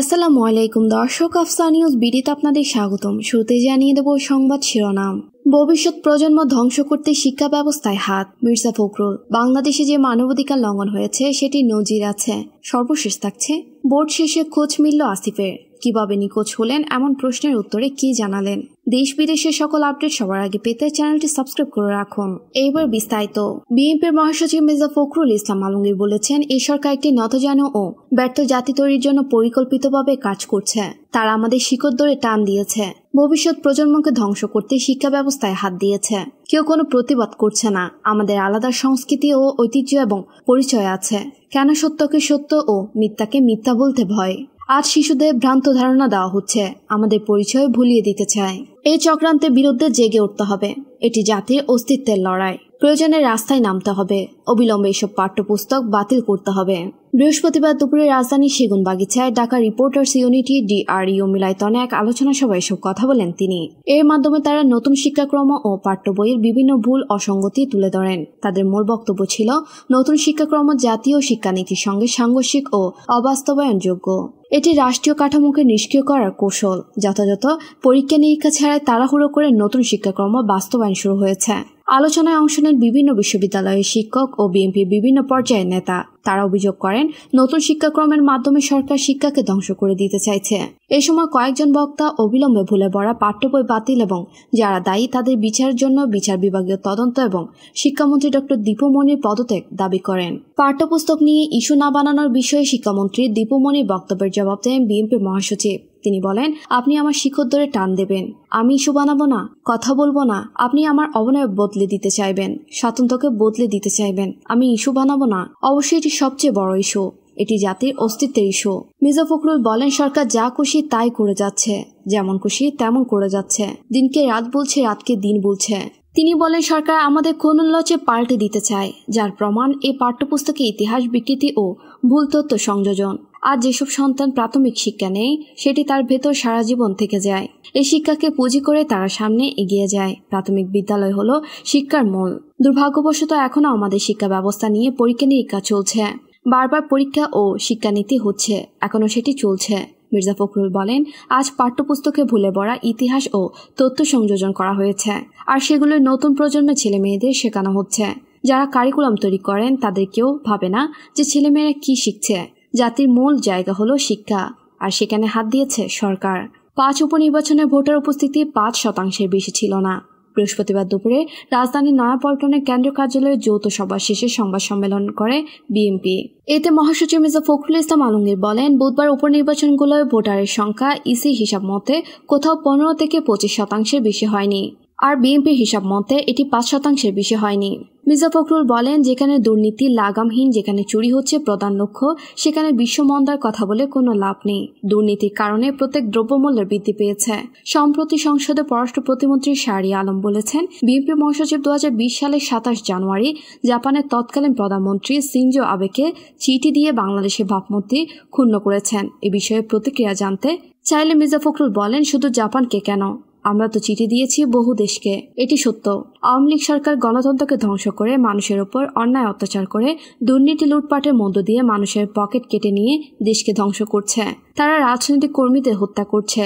আসসালামু আলাইকুম দর্শক আফসা নিউজ বিডিতে আপনাদের স্বাগতম শুরুতে জানিয়ে দেব সংবাদ শিরোনাম ভবিষ্যৎ প্রজন্ম ধ্বংস করতে শিক্ষা ব্যবস্থায় হাত মির্জা ফখরুল বাংলাদেশে যে মানবাধিকার লঙ্ঘন হয়েছে সেটি নজির আছে সর্বশেষ থাকছে বোর্ড শেষে খোঁজ মিলল আসিফের কিভাবে নিখোঁজ হলেন এমন প্রশ্নের উত্তরে কি জানালেন দেশ বিদেশের সকল আপডেট সবার আগে পেতে চ্যানেলটি সাবস্ক্রাইব করে রাখুন এইবার বিস্তারিত বিএনপির মহাসচিব মির্জা ফখরুল ইসলাম আলমগীর বলেছেন এই সরকার একটি নতজান ও ব্যর্থ জাতি তৈরির জন্য পরিকল্পিতভাবে কাজ করছে তারা আমাদের শিকড় ধরে টান দিয়েছে ভবিষ্যৎ প্রজন্মকে ধ্বংস করতে শিক্ষা ব্যবস্থায় হাত দিয়েছে কেউ কোনো প্রতিবাদ করছে না আমাদের আলাদা সংস্কৃতি ও ঐতিহ্য এবং পরিচয় আছে কেন সত্যকে সত্য ও মিথ্যাকে মিথ্যা বলতে ভয় আজ শিশুদের ভ্রান্ত ধারণা দেওয়া হচ্ছে আমাদের পরিচয় ভুলিয়ে দিতে চায় এই চক্রান্তের বিরুদ্ধে জেগে উঠতে হবে এটি জাতির অস্তিত্বের লড়াই প্রয়োজনে রাস্তায় নামতে হবে অবিলম্বে এসব পাঠ্যপুস্তক বাতিল করতে হবে বৃহস্পতিবার দুপুরে রাজধানী সেগুন বাগিচায় ঢাকা রিপোর্টার্স ইউনিটি ডিআরইউ মিলায়তনে এক আলোচনা সভায় এসব কথা বলেন তিনি এর মাধ্যমে তারা নতুন শিক্ষাক্রম ও পাঠ্য বইয়ের বিভিন্ন ভুল অসঙ্গতি তুলে ধরেন তাদের মূল বক্তব্য ছিল নতুন শিক্ষাক্রম জাতীয় শিক্ষানীতির সঙ্গে সাংঘর্ষিক ও অবাস্তবায়নযোগ্য এটি রাষ্ট্রীয় কাঠামোকে নিষ্ক্রিয় করার কৌশল যথাযথ পরীক্ষা নিরীক্ষা ছাড়াই তাড়াহুড়ো করে নতুন শিক্ষাক্রম বাস্তবায়ন শুরু হয়েছে আলোচনায় অংশ নেন বিভিন্ন বিশ্ববিদ্যালয়ের শিক্ষক ও বিএনপির বিভিন্ন পর্যায়ের নেতা তারা অভিযোগ করেন নতুন শিক্ষাক্রমের মাধ্যমে সরকার শিক্ষাকে ধ্বংস করে দিতে চাইছে এ সময় কয়েকজন বক্তা অবিলম্বে ভুলে বড়া বই বাতিল এবং যারা দায়ী তাদের বিচারের জন্য বিচার বিভাগীয় তদন্ত এবং শিক্ষামন্ত্রী ডক্টর দীপমণির পদত্যাগ দাবি করেন পাঠ্যপুস্তক নিয়ে ইস্যু না বানানোর বিষয়ে শিক্ষামন্ত্রী দীপমণির বক্তব্যের জবাব দেন বিএনপির মহাসচিব তিনি বলেন আপনি আমার শিখর ধরে টান দেবেন আমি ইস্যু বানাবো না কথা বলবো না আপনি আমার অবনয় বদলে দিতে চাইবেন স্বাতন্ত্রকে বদলে দিতে চাইবেন আমি ইস্যু বানাবো না অবশ্যই এটি সবচেয়ে বড় ইস্যু এটি জাতির অস্তিত্বের ইস্যু মির্জা ফখরুল বলেন সরকার যা খুশি তাই করে যাচ্ছে যেমন খুশি তেমন করে যাচ্ছে দিনকে রাত বলছে রাতকে দিন বলছে তিনি বলেন সরকার আমাদের কোন লচে পাল্টে দিতে চায় যার প্রমাণ এই পাঠ্যপুস্তকে ইতিহাস বিকৃতি ও ভুল তথ্য সংযোজন আর যেসব সন্তান প্রাথমিক শিক্ষা নেই সেটি তার ভেতর সারা জীবন থেকে যায় এই শিক্ষাকে পুঁজি করে তারা সামনে এগিয়ে যায় প্রাথমিক বিদ্যালয় হলো শিক্ষার মূল দুর্ভাগ্যবশত এখনও আমাদের শিক্ষা ব্যবস্থা নিয়ে পরীক্ষা নিরীক্ষা চলছে বারবার পরীক্ষা ও শিক্ষানীতি হচ্ছে এখনও সেটি চলছে মির্জা ফখরুল বলেন আজ পাঠ্যপুস্তকে ভুলে বড়া ইতিহাস ও তথ্য সংযোজন করা হয়েছে আর সেগুলো নতুন প্রজন্মের ছেলে মেয়েদের শেখানো হচ্ছে যারা কারিকুলাম তৈরি করেন তাদের কেউ ভাবে না যে ছেলেমেয়েরা কি শিখছে জাতির মূল জায়গা হলো শিক্ষা আর সেখানে হাত দিয়েছে সরকার পাঁচ উপনির্বাচনে ভোটার উপস্থিতি পাঁচ শতাংশের বেশি ছিল না বৃহস্পতিবার দুপুরে রাজধানীর নয়াপল্টনের কেন্দ্রীয় কার্যালয়ে যৌথ সভা শেষে সংবাদ সম্মেলন করে বিএনপি এতে মহাসচিব মির্জা ফখরুল ইসলাম আলমগীর বলেন বুধবার উপনির্বাচনগুলোয় ভোটারের সংখ্যা ইসি হিসাব মতে কোথাও পনেরো থেকে পঁচিশ শতাংশের বেশি হয়নি আর বিএনপির হিসাব মতে এটি পাঁচ শতাংশের বেশি হয়নি মির্জা ফখরুল বলেন যেখানে দুর্নীতি লাগামহীন যেখানে চুরি হচ্ছে প্রধান লক্ষ্য সেখানে বিশ্বমন্দার কথা বলে কোনো লাভ নেই দুর্নীতির কারণে প্রত্যেক দ্রব্যমূল্যের বৃদ্ধি পেয়েছে সম্প্রতি সংসদে পররাষ্ট্র প্রতিমন্ত্রী শাহরি আলম বলেছেন বিএনপি মহাসচিব দু সালের সাতাশ জানুয়ারি জাপানের তৎকালীন প্রধানমন্ত্রী সিনজো আবেকে চিঠি দিয়ে বাংলাদেশের ভাবমূর্তি ক্ষুণ্ণ করেছেন এ বিষয়ে প্রতিক্রিয়া জানতে চাইলে মির্জা ফখরুল বলেন শুধু জাপানকে কেন আমরা তো চিঠি দিয়েছি বহু দেশকে এটি সত্য আওয়ামী লীগ সরকার গণতন্ত্রকে ধ্বংস করে মানুষের ওপর অন্যায় অত্যাচার করে দুর্নীতি লুটপাটের মধ্য দিয়ে মানুষের পকেট কেটে নিয়ে দেশকে ধ্বংস করছে তারা রাজনৈতিক কর্মীদের হত্যা করছে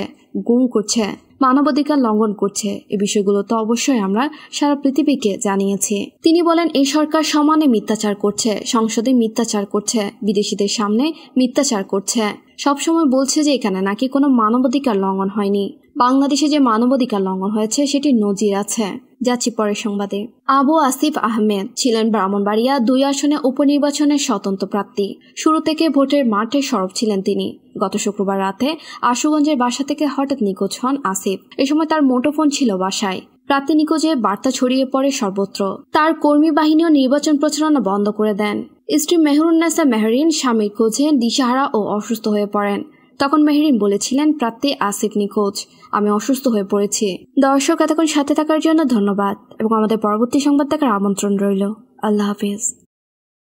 গুম করছে মানবাধিকার লঙ্ঘন করছে এ বিষয়গুলো তো অবশ্যই আমরা সারা পৃথিবীকে জানিয়েছি তিনি বলেন এই সরকার সমানে মিথ্যাচার করছে সংসদে মিথ্যাচার করছে বিদেশিদের সামনে মিথ্যাচার করছে সবসময় বলছে যে এখানে নাকি কোনো মানবাধিকার লঙ্ঘন হয়নি বাংলাদেশে যে মানবাধিকার লঙ্ঘন হয়েছে সেটি নজির আছে যাচ্ছি পরের সংবাদে আবু আসিফ আহমেদ ছিলেন ব্রাহ্মণবাড়িয়া দুই আসনে উপনির্বাচনের স্বতন্ত্র প্রার্থী শুরু থেকে ভোটের মাঠে সরব ছিলেন তিনি গত শুক্রবার রাতে আশুগঞ্জের বাসা থেকে হঠাৎ নিখোঁজ হন আসিফ এ সময় তার মোটোফোন ছিল বাসায় প্রাপ্তি নিকোজে বার্তা ছড়িয়ে পড়ে সর্বত্র তার কর্মী বাহিনীও নির্বাচন প্রচারণা বন্ধ করে দেন স্ত্রী মেহরুন্নেসা মেহরিন স্বামীর খোঁজে দিশাহারা ও অসুস্থ হয়ে পড়েন তখন মেহরিন বলেছিলেন প্রাপ্তি আসিফ নিখোঁজ আমি অসুস্থ হয়ে পড়েছি দর্শক এতক্ষণ সাথে থাকার জন্য ধন্যবাদ এবং আমাদের পরবর্তী সংবাদ দেখার আমন্ত্রণ রইল আল্লাহ হাফিজ